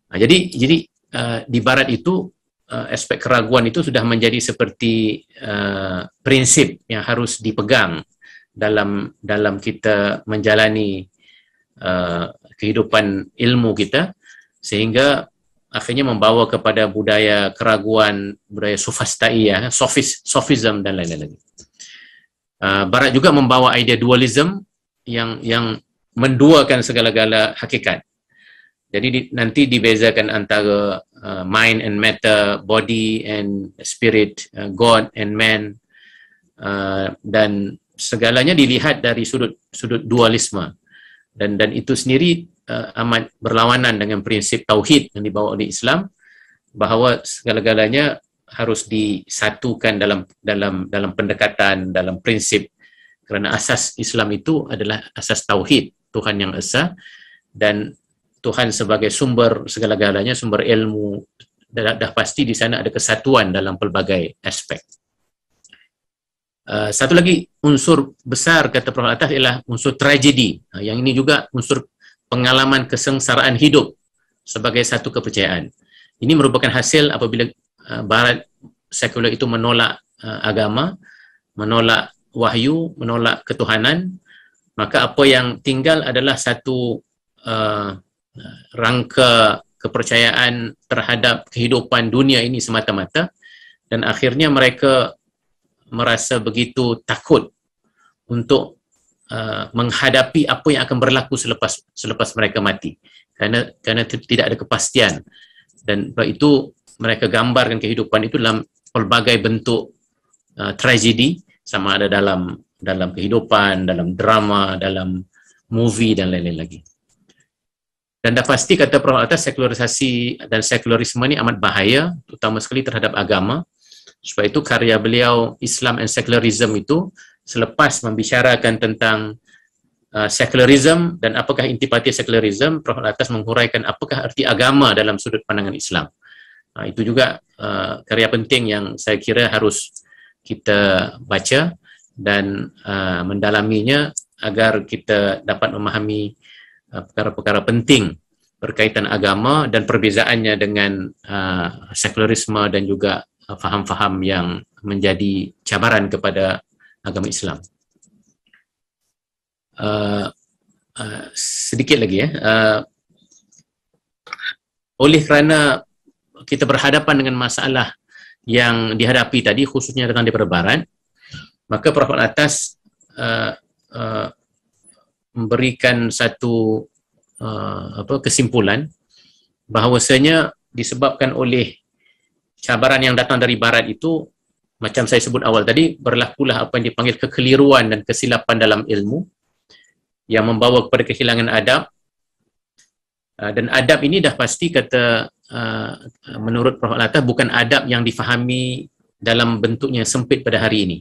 Nah, jadi jadi uh, di barat itu uh, aspek keraguan itu sudah menjadi seperti uh, prinsip yang harus dipegang dalam dalam kita menjalani uh, kehidupan ilmu kita sehingga akhirnya membawa kepada budaya keraguan budaya sofistaiyah sofis sofism dan lain-lain lagi uh, barat juga membawa idea dualism yang yang menduakan segala-gala hakikat jadi di, nanti dibezakan antara uh, mind and matter body and spirit uh, god and man uh, dan segalanya dilihat dari sudut sudut dualisme dan dan itu sendiri uh, amat berlawanan dengan prinsip tauhid yang dibawa oleh Islam bahawa segala-galanya harus disatukan dalam dalam dalam pendekatan dalam prinsip kerana asas Islam itu adalah asas tauhid Tuhan yang esa dan Tuhan sebagai sumber segala-galanya sumber ilmu dah, dah pasti di sana ada kesatuan dalam pelbagai aspek. Uh, satu lagi unsur besar kata Prof. Atas ialah unsur tragedi. Uh, yang ini juga unsur pengalaman kesengsaraan hidup sebagai satu kepercayaan. Ini merupakan hasil apabila uh, barat sekular itu menolak uh, agama, menolak wahyu, menolak ketuhanan, maka apa yang tinggal adalah satu uh, rangka kepercayaan terhadap kehidupan dunia ini semata-mata dan akhirnya mereka merasa begitu takut untuk Uh, menghadapi apa yang akan berlaku selepas selepas mereka mati kerana kerana tidak ada kepastian dan sebab itu mereka gambarkan kehidupan itu dalam pelbagai bentuk uh, tragedi sama ada dalam dalam kehidupan dalam drama dalam movie dan lain-lain lagi dan dah pasti kata Prof. Atas, sekularisasi dan sekularisme ini amat bahaya, terutama sekali terhadap agama. Sebab itu karya beliau, Islam and Secularism itu, selepas membicarakan tentang uh, sekularism dan apakah intipati sekularism, Prof. Latas menghuraikan apakah arti agama dalam sudut pandangan Islam. Uh, itu juga uh, karya penting yang saya kira harus kita baca dan uh, mendalaminya agar kita dapat memahami uh, perkara-perkara penting berkaitan agama dan perbezaannya dengan uh, sekularisme dan juga uh, faham-faham yang menjadi cabaran kepada agama Islam. Uh, uh, sedikit lagi ya. Uh, oleh kerana kita berhadapan dengan masalah yang dihadapi tadi khususnya datang daripada barat, maka Prophet atas uh, uh, memberikan satu uh, apa kesimpulan bahawasanya disebabkan oleh cabaran yang datang dari barat itu macam saya sebut awal tadi, berlakulah apa yang dipanggil kekeliruan dan kesilapan dalam ilmu yang membawa kepada kehilangan adab. Ah, dan adab ini dah pasti kata ah, menurut Prof. Lata bukan adab yang difahami dalam bentuknya sempit pada hari ini.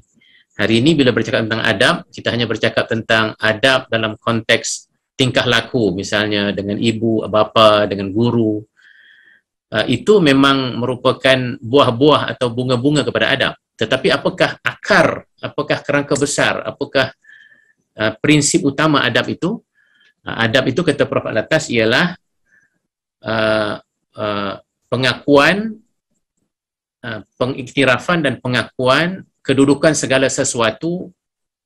Hari ini bila bercakap tentang adab, kita hanya bercakap tentang adab dalam konteks tingkah laku misalnya dengan ibu, bapa, dengan guru. Ah, itu memang merupakan buah-buah atau bunga-bunga kepada adab. Tetapi apakah akar, apakah kerangka besar, apakah uh, prinsip utama adab itu? Uh, adab itu kata Prophet Latas ialah uh, uh, pengakuan, uh, pengiktirafan dan pengakuan kedudukan segala sesuatu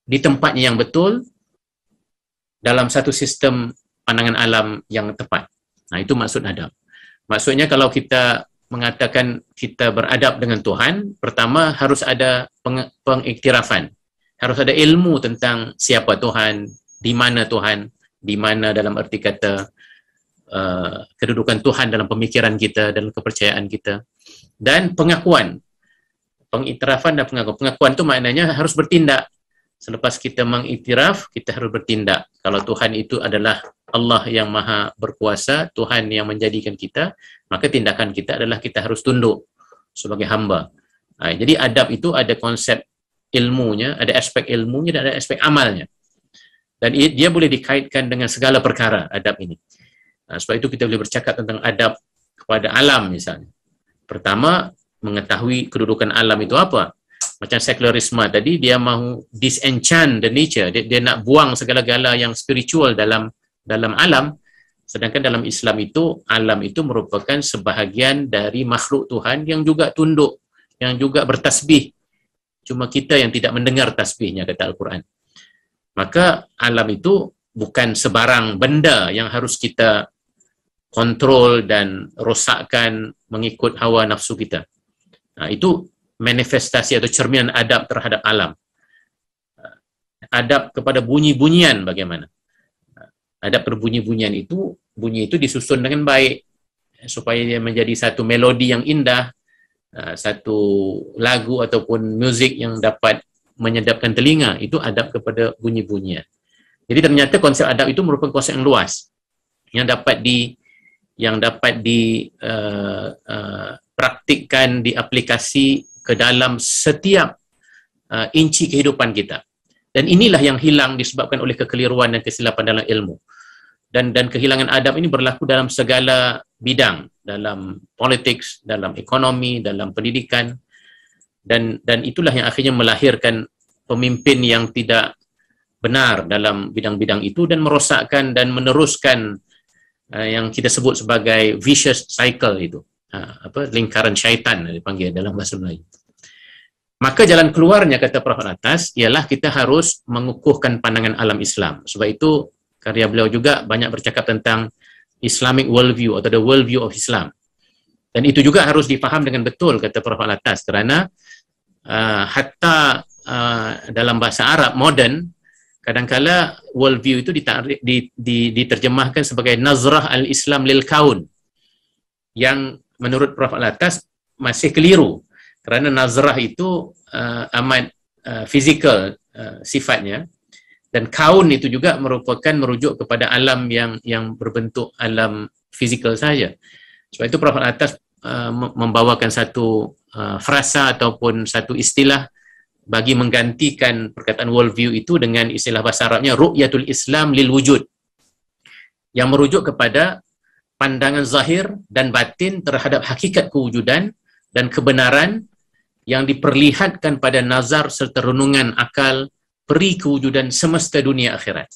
di tempatnya yang betul dalam satu sistem pandangan alam yang tepat. Nah itu maksud adab. Maksudnya kalau kita mengatakan kita beradab dengan Tuhan, pertama harus ada peng- pengiktirafan. Harus ada ilmu tentang siapa Tuhan, di mana Tuhan, di mana dalam erti kata uh, kedudukan Tuhan dalam pemikiran kita, dalam kepercayaan kita. Dan pengakuan. Pengiktirafan dan pengakuan. Pengakuan itu maknanya harus bertindak selepas kita mengiktiraf kita harus bertindak kalau Tuhan itu adalah Allah yang maha berkuasa Tuhan yang menjadikan kita maka tindakan kita adalah kita harus tunduk sebagai hamba ha, jadi adab itu ada konsep ilmunya ada aspek ilmunya dan ada aspek amalnya dan ia, dia boleh dikaitkan dengan segala perkara adab ini ha, sebab itu kita boleh bercakap tentang adab kepada alam misalnya pertama mengetahui kedudukan alam itu apa macam sekularisme tadi dia mahu disenchant the nature dia, dia nak buang segala-gala yang spiritual dalam dalam alam sedangkan dalam Islam itu alam itu merupakan sebahagian dari makhluk Tuhan yang juga tunduk yang juga bertasbih cuma kita yang tidak mendengar tasbihnya kata al-Quran maka alam itu bukan sebarang benda yang harus kita kontrol dan rosakkan mengikut hawa nafsu kita. Nah, itu manifestasi atau cerminan adab terhadap alam. Adab kepada bunyi-bunyian bagaimana? Adab berbunyi-bunyian itu, bunyi itu disusun dengan baik eh, supaya dia menjadi satu melodi yang indah, eh, satu lagu ataupun muzik yang dapat menyedapkan telinga. Itu adab kepada bunyi-bunyian. Jadi ternyata konsep adab itu merupakan konsep yang luas yang dapat di yang dapat di uh, uh, praktikkan diaplikasi ke dalam setiap uh, inci kehidupan kita. Dan inilah yang hilang disebabkan oleh kekeliruan dan kesilapan dalam ilmu. Dan dan kehilangan adab ini berlaku dalam segala bidang, dalam politik, dalam ekonomi, dalam pendidikan. Dan dan itulah yang akhirnya melahirkan pemimpin yang tidak benar dalam bidang-bidang itu dan merosakkan dan meneruskan uh, yang kita sebut sebagai vicious cycle itu. Ha, apa lingkaran syaitan dipanggil dalam bahasa Melayu. Maka jalan keluarnya kata Prof. atas ialah kita harus mengukuhkan pandangan alam Islam. Sebab itu karya beliau juga banyak bercakap tentang Islamic worldview atau the worldview of Islam. Dan itu juga harus difaham dengan betul kata Prof. atas kerana uh, hatta uh, dalam bahasa Arab modern kadangkala worldview itu diterjemahkan sebagai nazrah al-Islam lil kaun yang menurut Prof. Alatas masih keliru kerana nazrah itu uh, amat uh, fizikal uh, sifatnya dan kaun itu juga merupakan merujuk kepada alam yang yang berbentuk alam fizikal saja. Sebab itu Prof. Alatas uh, membawakan satu uh, frasa ataupun satu istilah bagi menggantikan perkataan worldview itu dengan istilah bahasa Arabnya ru'yatul Islam lil wujud yang merujuk kepada pandangan zahir dan batin terhadap hakikat kewujudan dan kebenaran yang diperlihatkan pada nazar serta renungan akal peri kewujudan semesta dunia akhirat.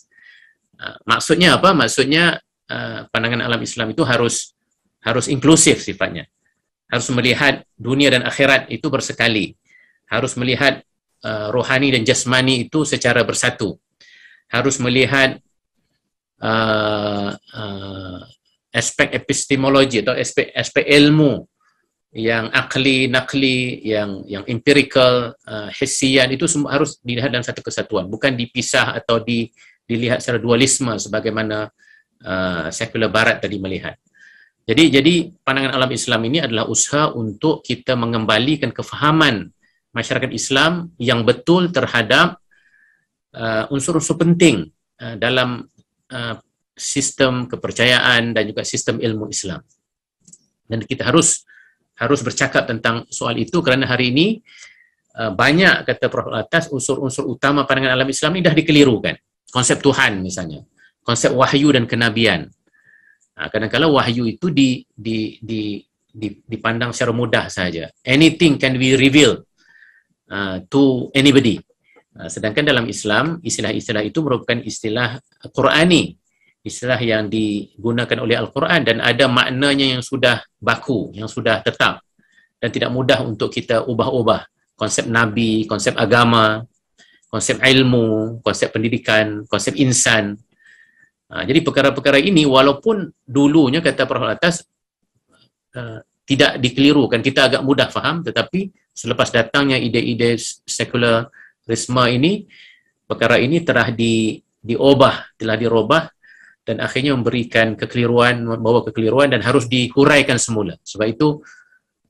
Ah, maksudnya apa? Maksudnya ah, pandangan alam Islam itu harus harus inklusif sifatnya. Harus melihat dunia dan akhirat itu bersekali. Harus melihat uh, rohani dan jasmani itu secara bersatu. Harus melihat uh, uh, aspek epistemologi atau aspek aspek ilmu yang akli nakli yang yang empirical uh, hisian itu semua harus dilihat dalam satu kesatuan bukan dipisah atau di dilihat secara dualisme sebagaimana uh, sekular barat tadi melihat jadi jadi pandangan alam Islam ini adalah usaha untuk kita mengembalikan kefahaman masyarakat Islam yang betul terhadap uh, unsur-unsur penting uh, dalam uh, sistem kepercayaan dan juga sistem ilmu Islam. Dan kita harus harus bercakap tentang soal itu kerana hari ini eh, banyak kata Prof. Atas unsur-unsur utama pandangan alam Islam ini dah dikelirukan. Konsep Tuhan misalnya, konsep wahyu dan kenabian. Ha, kadang-kadang wahyu itu di, di, di, di, dipandang secara mudah saja. Anything can be revealed eh, to anybody. Ha, sedangkan dalam Islam, istilah-istilah itu merupakan istilah Qur'ani istilah yang digunakan oleh Al-Quran dan ada maknanya yang sudah baku, yang sudah tetap dan tidak mudah untuk kita ubah-ubah konsep Nabi, konsep agama, konsep ilmu, konsep pendidikan, konsep insan. Ha, jadi perkara-perkara ini walaupun dulunya kata Prof. Atas uh, tidak dikelirukan, kita agak mudah faham tetapi selepas datangnya ide-ide risma ini perkara ini telah di diubah, telah dirubah dan akhirnya memberikan kekeliruan membawa kekeliruan dan harus dihuraikan semula sebab itu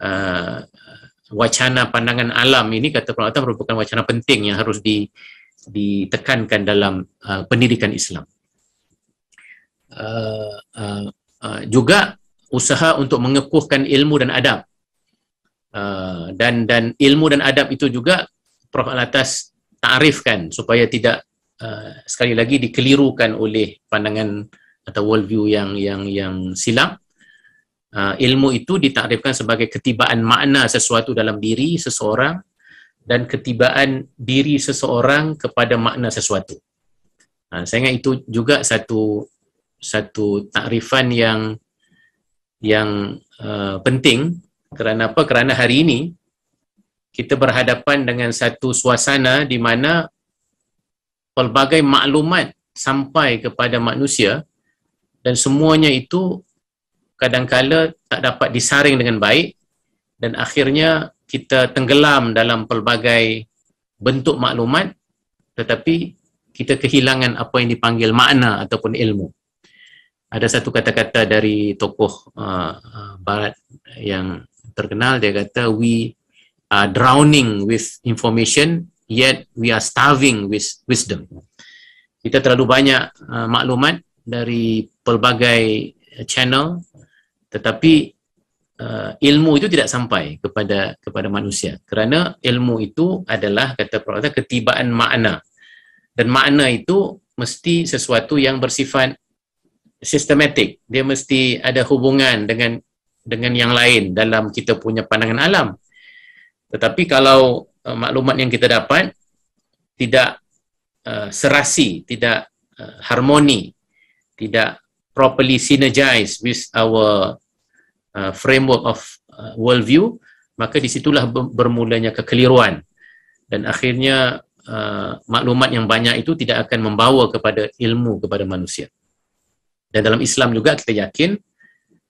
uh, wacana pandangan alam ini kata Quran Atta merupakan wacana penting yang harus di, ditekankan dalam uh, pendidikan Islam uh, uh, uh, juga usaha untuk mengekuhkan ilmu dan adab uh, dan dan ilmu dan adab itu juga Prof Alatas tarifkan supaya tidak Uh, sekali lagi dikelirukan oleh pandangan atau worldview yang yang yang silap uh, ilmu itu ditakrifkan sebagai ketibaan makna sesuatu dalam diri seseorang dan ketibaan diri seseorang kepada makna sesuatu uh, saya ingat itu juga satu satu takrifan yang yang uh, penting kerana apa kerana hari ini kita berhadapan dengan satu suasana di mana pelbagai maklumat sampai kepada manusia dan semuanya itu kadangkala tak dapat disaring dengan baik dan akhirnya kita tenggelam dalam pelbagai bentuk maklumat tetapi kita kehilangan apa yang dipanggil makna ataupun ilmu. Ada satu kata-kata dari tokoh uh, uh barat yang terkenal dia kata we are drowning with information yet we are starving with wisdom. Kita terlalu banyak uh, maklumat dari pelbagai uh, channel tetapi uh, ilmu itu tidak sampai kepada kepada manusia kerana ilmu itu adalah kata Prabhupada ketibaan makna dan makna itu mesti sesuatu yang bersifat sistematik dia mesti ada hubungan dengan dengan yang lain dalam kita punya pandangan alam tetapi kalau Uh, maklumat yang kita dapat tidak uh, serasi, tidak uh, harmoni, tidak properly synergize with our uh, framework of uh, worldview, maka disitulah bermulanya kekeliruan dan akhirnya uh, maklumat yang banyak itu tidak akan membawa kepada ilmu kepada manusia. Dan dalam Islam juga kita yakin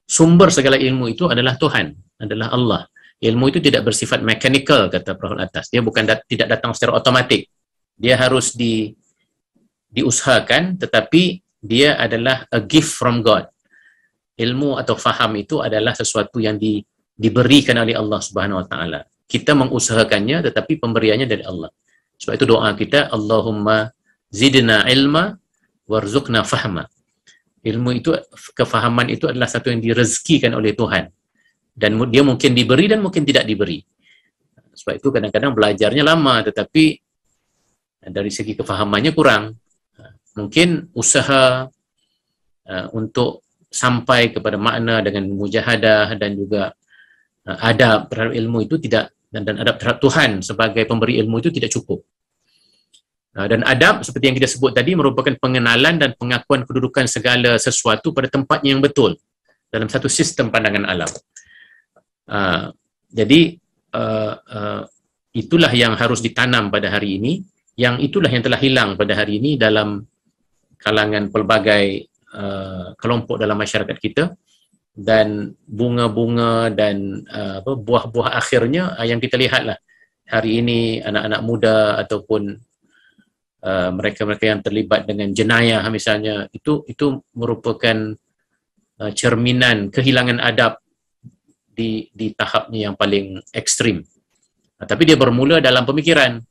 sumber segala ilmu itu adalah Tuhan, adalah Allah ilmu itu tidak bersifat mechanical kata Prof. Atas. Dia bukan dat- tidak datang secara otomatik. Dia harus di diusahakan tetapi dia adalah a gift from God. Ilmu atau faham itu adalah sesuatu yang di diberikan oleh Allah Subhanahu wa taala. Kita mengusahakannya tetapi pemberiannya dari Allah. Sebab itu doa kita Allahumma zidna ilma warzuqna fahma. Ilmu itu kefahaman itu adalah satu yang direzekikan oleh Tuhan dan dia mungkin diberi dan mungkin tidak diberi. Sebab itu kadang-kadang belajarnya lama tetapi dari segi kefahamannya kurang. Mungkin usaha eh, untuk sampai kepada makna dengan mujahadah dan juga eh, adab terhadap ilmu itu tidak dan dan adab terhadap Tuhan sebagai pemberi ilmu itu tidak cukup. Eh, dan adab seperti yang kita sebut tadi merupakan pengenalan dan pengakuan kedudukan segala sesuatu pada tempatnya yang betul dalam satu sistem pandangan alam. Uh, jadi uh, uh, itulah yang harus ditanam pada hari ini, yang itulah yang telah hilang pada hari ini dalam kalangan pelbagai uh, kelompok dalam masyarakat kita dan bunga-bunga dan uh, buah-buah akhirnya uh, yang kita lihatlah hari ini anak-anak muda ataupun uh, mereka-mereka yang terlibat dengan jenayah misalnya itu itu merupakan uh, cerminan kehilangan adab di di tahapnya yang paling ekstrim. Uh, tapi dia bermula dalam pemikiran.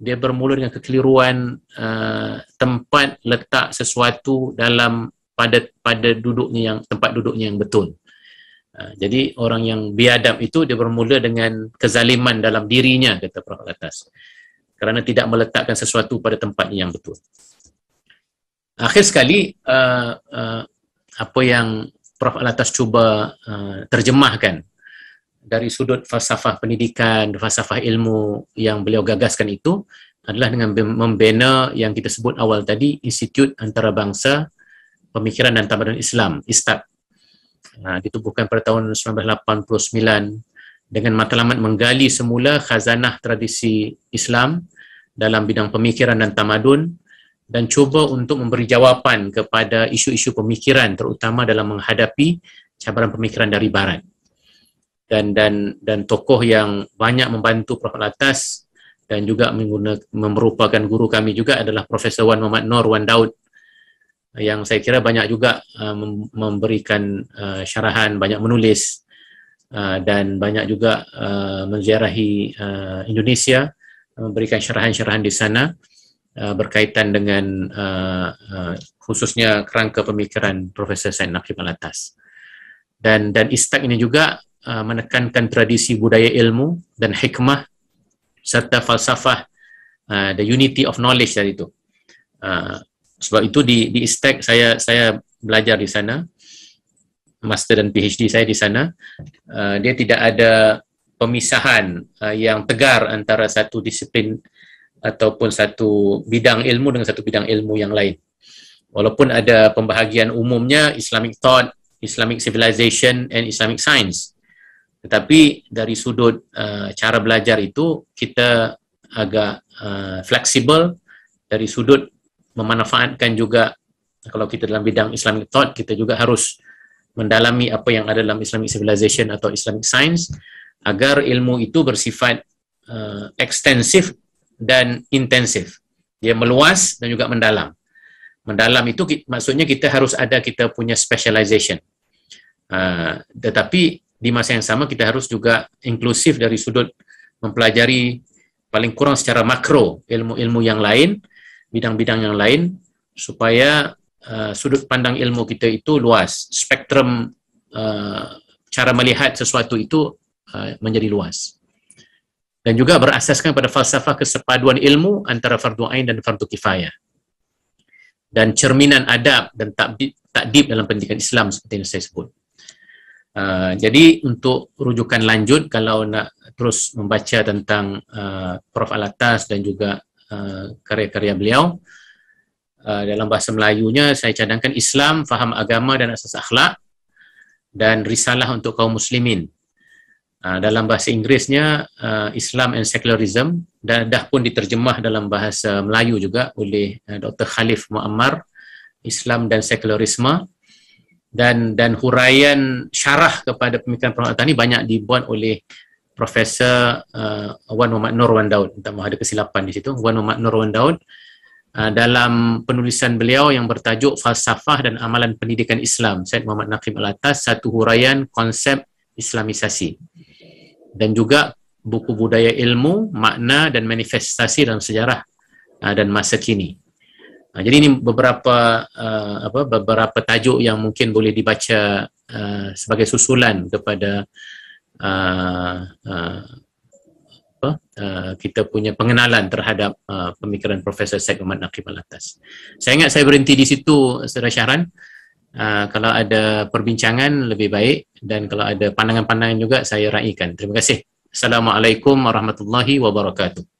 Dia bermula dengan kekeliruan uh, tempat letak sesuatu dalam pada pada duduknya yang tempat duduknya yang betul. Uh, jadi orang yang biadab itu dia bermula dengan kezaliman dalam dirinya kata Prof. Atas kerana tidak meletakkan sesuatu pada tempat yang betul. Akhir sekali uh, uh, apa yang Prof. Alatas cuba uh, terjemahkan dari sudut falsafah pendidikan, falsafah ilmu yang beliau gagaskan itu adalah dengan membina yang kita sebut awal tadi Institut Antarabangsa Pemikiran dan Tamadun Islam, ISTAT. Ha, ditubuhkan pada tahun 1989 dengan matlamat menggali semula khazanah tradisi Islam dalam bidang pemikiran dan tamadun dan cuba untuk memberi jawapan kepada isu-isu pemikiran terutama dalam menghadapi cabaran pemikiran dari Barat dan dan dan tokoh yang banyak membantu Prof Latas dan juga merupakan guru kami juga adalah Profesor Wan Muhammad Nor Wan Daud yang saya kira banyak juga uh, memberikan uh, syarahan banyak menulis uh, dan banyak juga uh, menziarahi Indonesia memberikan syarahan-syarahan di sana berkaitan dengan khususnya kerangka pemikiran Profesor Said Naqib Al-Atas dan dan istak ini juga Uh, menekankan tradisi budaya ilmu dan hikmah serta falsafah uh, the unity of knowledge dari itu. Uh, sebab itu di di Istek saya saya belajar di sana master dan PhD saya di sana uh, dia tidak ada pemisahan uh, yang tegar antara satu disiplin ataupun satu bidang ilmu dengan satu bidang ilmu yang lain walaupun ada pembahagian umumnya Islamic thought Islamic civilization and Islamic science tetapi dari sudut uh, cara belajar itu kita agak uh, fleksibel dari sudut memanfaatkan juga kalau kita dalam bidang Islamic thought kita juga harus mendalami apa yang ada dalam Islamic civilization atau Islamic science agar ilmu itu bersifat uh, ekstensif dan intensif dia meluas dan juga mendalam mendalam itu maksudnya kita harus ada kita punya specialization uh, tetapi di masa yang sama kita harus juga inklusif dari sudut mempelajari paling kurang secara makro ilmu-ilmu yang lain, bidang-bidang yang lain supaya uh, sudut pandang ilmu kita itu luas, spektrum uh, cara melihat sesuatu itu uh, menjadi luas. Dan juga berasaskan pada falsafah kesepaduan ilmu antara fardu ain dan fardu kifayah. Dan cerminan adab dan takdib, takdib dalam pendidikan Islam seperti yang saya sebut. Uh, jadi untuk rujukan lanjut kalau nak terus membaca tentang uh, Prof Alatas dan juga uh, karya-karya beliau uh, dalam bahasa Melayunya saya cadangkan Islam faham agama dan asas akhlak dan risalah untuk kaum muslimin. Uh, dalam bahasa Inggerisnya uh, Islam and Secularism dan dah pun diterjemah dalam bahasa Melayu juga oleh uh, Dr Khalif Muammar Islam dan Sekularisme dan dan huraian syarah kepada pemikiran Prof. Atta ni banyak dibuat oleh Profesor uh, Wan Muhammad Nur Wan Daud. Tak mahu ada kesilapan di situ. Wan Muhammad Nur Wan Daud uh, dalam penulisan beliau yang bertajuk Falsafah dan Amalan Pendidikan Islam Syed Muhammad Nakim Al-Atas Satu Huraian Konsep Islamisasi dan juga buku budaya ilmu, makna dan manifestasi dalam sejarah uh, dan masa kini. Ha, jadi ini beberapa uh, apa beberapa tajuk yang mungkin boleh dibaca uh, sebagai susulan kepada uh, uh, apa uh, kita punya pengenalan terhadap uh, pemikiran Profesor Syed Umar Naqib Al-Atas. Saya ingat saya berhenti di situ Saudara Syahran. Uh, kalau ada perbincangan lebih baik dan kalau ada pandangan-pandangan juga saya raikan. Terima kasih. Assalamualaikum warahmatullahi wabarakatuh.